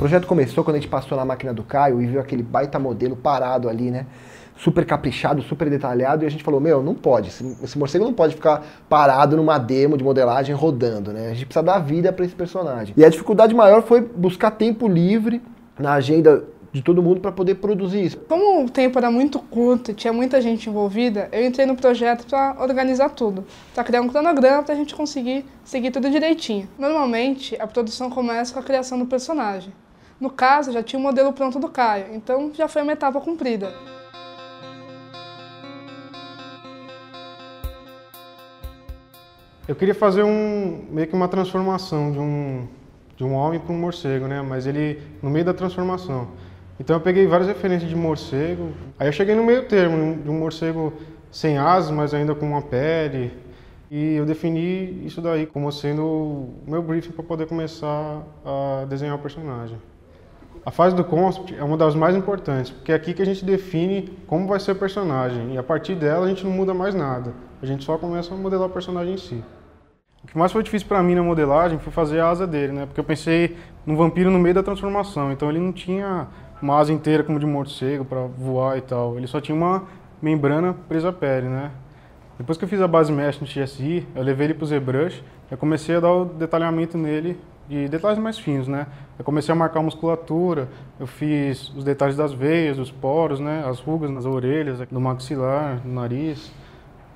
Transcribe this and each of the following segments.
O projeto começou quando a gente passou na máquina do Caio e viu aquele baita modelo parado ali, né? Super caprichado, super detalhado, e a gente falou: Meu, não pode, esse morcego não pode ficar parado numa demo de modelagem rodando, né? A gente precisa dar vida para esse personagem. E a dificuldade maior foi buscar tempo livre na agenda de todo mundo para poder produzir isso. Como o tempo era muito curto, tinha muita gente envolvida, eu entrei no projeto para organizar tudo, para criar um cronograma para a gente conseguir seguir tudo direitinho. Normalmente, a produção começa com a criação do personagem. No caso, já tinha o modelo pronto do Caio, então já foi uma etapa cumprida. Eu queria fazer um, meio que uma transformação de um, de um homem para um morcego, né? Mas ele no meio da transformação. Então eu peguei várias referências de morcego. Aí eu cheguei no meio termo, de um morcego sem asas, mas ainda com uma pele. E eu defini isso daí como sendo o meu briefing para poder começar a desenhar o personagem. A fase do concept é uma das mais importantes, porque é aqui que a gente define como vai ser o personagem, e a partir dela a gente não muda mais nada, a gente só começa a modelar o personagem em si. O que mais foi difícil para mim na modelagem foi fazer a asa dele, né? Porque eu pensei no vampiro no meio da transformação, então ele não tinha uma asa inteira como de morcego para voar e tal, ele só tinha uma membrana presa à pele, né? Depois que eu fiz a base mesh no TSI, eu levei ele pro ZBrush, eu comecei a dar o detalhamento nele de detalhes mais finos, né? Eu comecei a marcar a musculatura, eu fiz os detalhes das veias, os poros, né? As rugas nas orelhas, no maxilar, no nariz,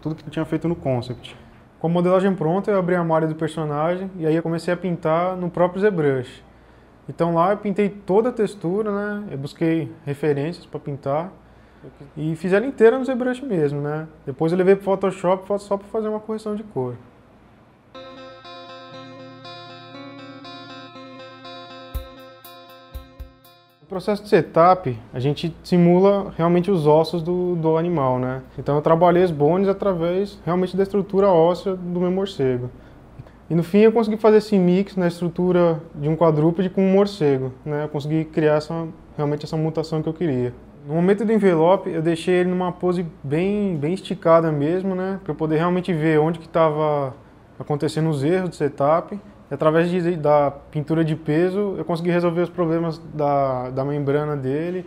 tudo que eu tinha feito no concept. Com a modelagem pronta, eu abri a malha do personagem e aí eu comecei a pintar no próprio ZBrush. Então lá eu pintei toda a textura, né? Eu busquei referências para pintar e fiz ela inteira no ZBrush mesmo, né? Depois eu levei para o Photoshop só para fazer uma correção de cor. No processo de setup, a gente simula realmente os ossos do, do animal, né? Então eu trabalhei os bones através realmente da estrutura óssea do meu morcego. E no fim eu consegui fazer esse mix na estrutura de um quadrúpede com um morcego, né? Eu consegui criar essa, realmente essa mutação que eu queria. No momento do envelope, eu deixei ele numa pose bem, bem esticada mesmo, né? Para eu poder realmente ver onde que estava acontecendo os erros de setup e através de, da pintura de peso, eu consegui resolver os problemas da, da membrana dele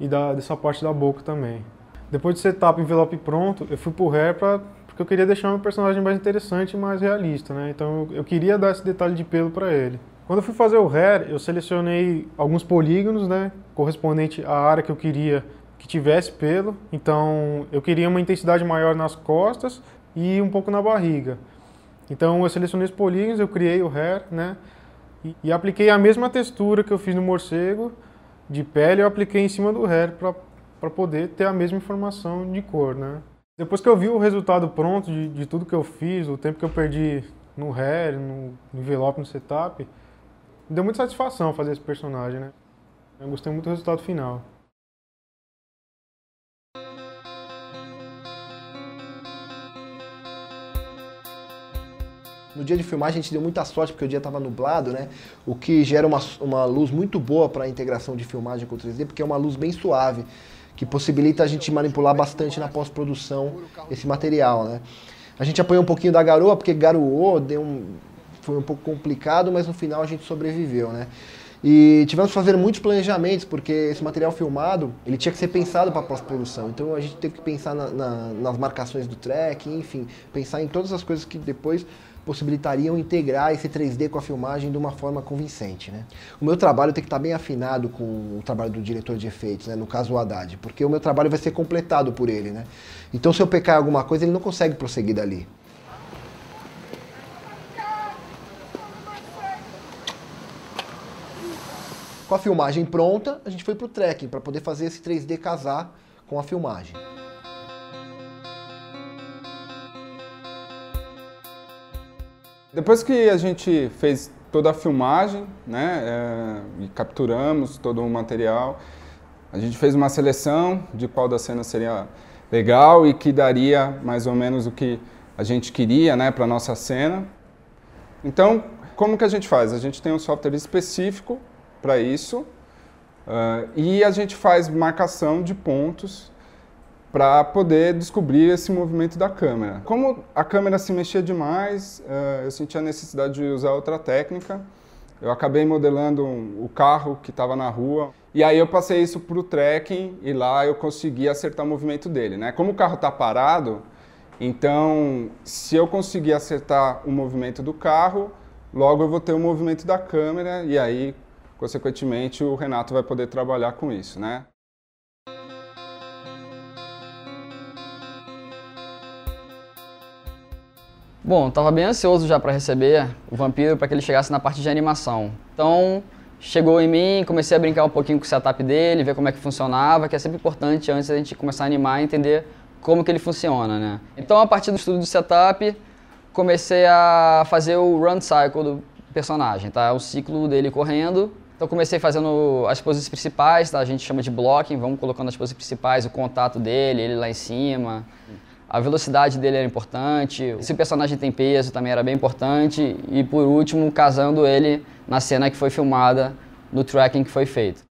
e da, dessa parte da boca também. Depois de setup, envelope pronto, eu fui pro hair pra, porque eu queria deixar meu personagem mais interessante e mais realista, né? Então eu, eu queria dar esse detalhe de pelo para ele. Quando eu fui fazer o hair, eu selecionei alguns polígonos, né, correspondente à área que eu queria que tivesse pelo. Então, eu queria uma intensidade maior nas costas e um pouco na barriga. Então eu selecionei os polígonos, eu criei o hair, né? E, e apliquei a mesma textura que eu fiz no morcego de pele, eu apliquei em cima do hair para poder ter a mesma informação de cor, né? Depois que eu vi o resultado pronto de, de tudo que eu fiz, o tempo que eu perdi no hair, no envelope, no setup, deu muita satisfação fazer esse personagem, né? Eu gostei muito do resultado final. No dia de filmagem a gente deu muita sorte porque o dia estava nublado, né? O que gera uma, uma luz muito boa para a integração de filmagem com o 3D, porque é uma luz bem suave, que possibilita a gente manipular bastante na pós-produção esse material, né? A gente apanhou um pouquinho da garoa porque garoou, deu um, foi um pouco complicado, mas no final a gente sobreviveu, né? E tivemos que fazer muitos planejamentos, porque esse material filmado, ele tinha que ser pensado para a pós-produção. Então a gente teve que pensar na, na, nas marcações do track, enfim, pensar em todas as coisas que depois possibilitariam integrar esse 3D com a filmagem de uma forma convincente. Né? O meu trabalho tem que estar bem afinado com o trabalho do diretor de efeitos, né? no caso o Haddad, porque o meu trabalho vai ser completado por ele. Né? Então se eu pecar em alguma coisa, ele não consegue prosseguir dali. Com a filmagem pronta, a gente foi para o trekking para poder fazer esse 3D casar com a filmagem. Depois que a gente fez toda a filmagem, né, é, e capturamos todo o material, a gente fez uma seleção de qual das cenas seria legal e que daria mais ou menos o que a gente queria, né, para nossa cena. Então, como que a gente faz? A gente tem um software específico para isso uh, e a gente faz marcação de pontos para poder descobrir esse movimento da câmera. Como a câmera se mexia demais, eh, eu senti a necessidade de usar outra técnica. Eu acabei modelando o carro que estava na rua e aí eu passei isso para o tracking e lá eu consegui acertar o movimento dele. Né? Como o carro está parado, então se eu conseguir acertar o movimento do carro, logo eu vou ter o movimento da câmera e aí, consequentemente, o Renato vai poder trabalhar com isso. Né? Bom, estava bem ansioso já para receber o vampiro para que ele chegasse na parte de animação. Então, chegou em mim, comecei a brincar um pouquinho com o setup dele, ver como é que funcionava, que é sempre importante antes da gente começar a animar entender como que ele funciona, né? Então, a partir do estudo do setup, comecei a fazer o run cycle do personagem, tá? O ciclo dele correndo. Então comecei fazendo as poses principais, tá? A gente chama de blocking, vamos colocando as poses principais, o contato dele, ele lá em cima. A velocidade dele era importante, Se o personagem tem peso também era bem importante, e por último, casando ele na cena que foi filmada, no tracking que foi feito.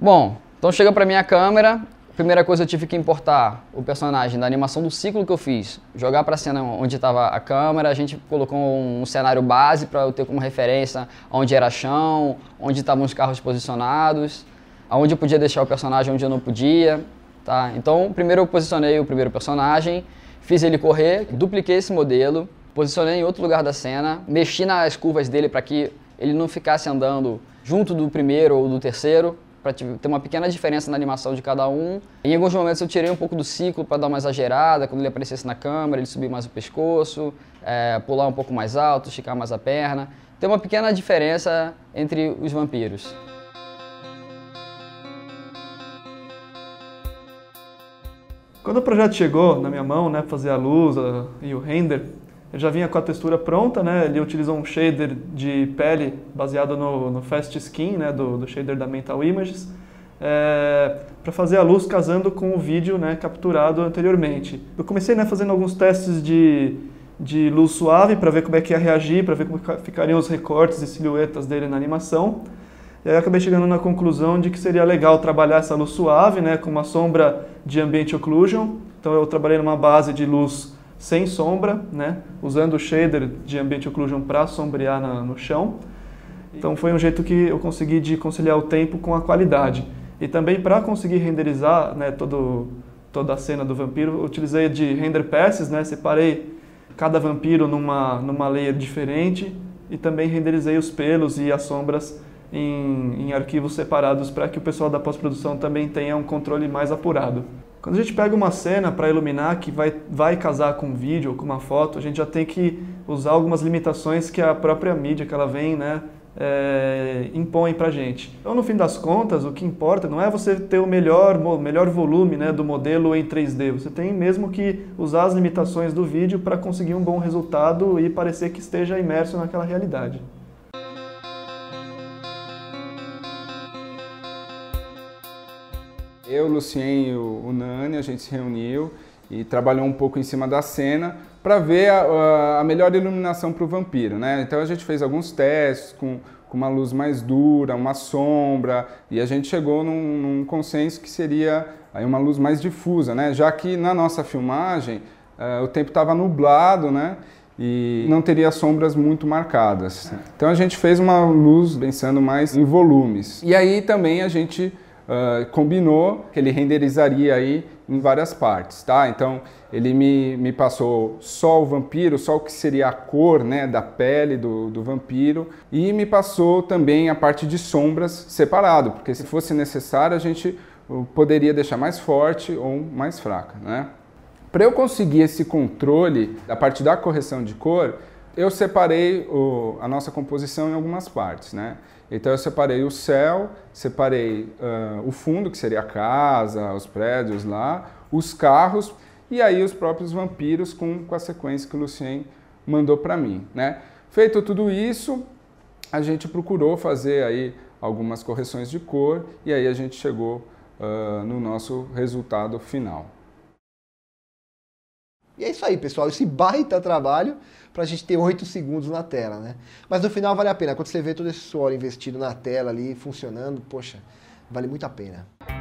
Bom, então chega para minha câmera, primeira coisa eu tive que importar o personagem da animação do ciclo que eu fiz, jogar para a cena onde estava a câmera, a gente colocou um cenário base para eu ter como referência onde era chão, onde estavam os carros posicionados, aonde eu podia deixar o personagem, onde eu não podia. Tá? Então, primeiro eu posicionei o primeiro personagem, fiz ele correr, dupliquei esse modelo, posicionei em outro lugar da cena, mexi nas curvas dele para que ele não ficasse andando junto do primeiro ou do terceiro, para ter uma pequena diferença na animação de cada um. Em alguns momentos eu tirei um pouco do ciclo para dar uma exagerada, quando ele aparecesse na câmera, ele subir mais o pescoço, é, pular um pouco mais alto, esticar mais a perna. Tem uma pequena diferença entre os vampiros. Quando o projeto chegou na minha mão, né, fazer a luz a, e o render, ele já vinha com a textura pronta, né? Ele utilizou um shader de pele baseado no, no Fast Skin, né, do, do shader da Mental Images, é, para fazer a luz casando com o vídeo, né, capturado anteriormente. Eu comecei, né, fazendo alguns testes de de luz suave para ver como é que ia reagir, para ver como ficariam os recortes e silhuetas dele na animação. E aí eu acabei chegando na conclusão de que seria legal trabalhar essa luz suave, né, com uma sombra de ambiente occlusion. Então eu trabalhei numa base de luz sem sombra, né, usando o shader de ambiente occlusion para sombrear na, no chão. Então foi um jeito que eu consegui de conciliar o tempo com a qualidade. E também para conseguir renderizar né, todo, toda a cena do vampiro, utilizei de render passes, né, separei cada vampiro numa, numa layer diferente e também renderizei os pelos e as sombras em, em arquivos separados para que o pessoal da pós-produção também tenha um controle mais apurado. Quando a gente pega uma cena para iluminar que vai, vai casar com um vídeo ou com uma foto, a gente já tem que usar algumas limitações que a própria mídia que ela vem né, é, impõe para gente. Então, no fim das contas, o que importa não é você ter o melhor, melhor volume né, do modelo em 3D. Você tem mesmo que usar as limitações do vídeo para conseguir um bom resultado e parecer que esteja imerso naquela realidade. eu, Lucien e o, o Nani, a gente se reuniu e trabalhou um pouco em cima da cena para ver a, a, melhor iluminação para o vampiro, né? Então a gente fez alguns testes com, com, uma luz mais dura, uma sombra e a gente chegou num, num consenso que seria aí uma luz mais difusa, né? Já que na nossa filmagem uh, o tempo estava nublado, né? E não teria sombras muito marcadas. Então a gente fez uma luz pensando mais em volumes. E aí também a gente uh, combinou que ele renderizaria aí em várias partes, tá? Então ele me, me passou só o vampiro, só o que seria a cor né, da pele do, do vampiro e me passou também a parte de sombras separado, porque se fosse necessário a gente uh, poderia deixar mais forte ou mais fraca, né? Para eu conseguir esse controle da parte da correção de cor, eu separei o, a nossa composição em algumas partes, né? Então eu separei o céu, separei uh, o fundo, que seria a casa, os prédios lá, os carros e aí os próprios vampiros com, com a sequência que o Lucien mandou para mim, né? Feito tudo isso, a gente procurou fazer aí algumas correções de cor e aí a gente chegou uh, no nosso resultado final. E é isso aí, pessoal. Esse baita trabalho para a gente ter 8 segundos na tela, né? Mas no final vale a pena. Quando você vê todo esse suor investido na tela ali, funcionando, poxa, vale muito a pena.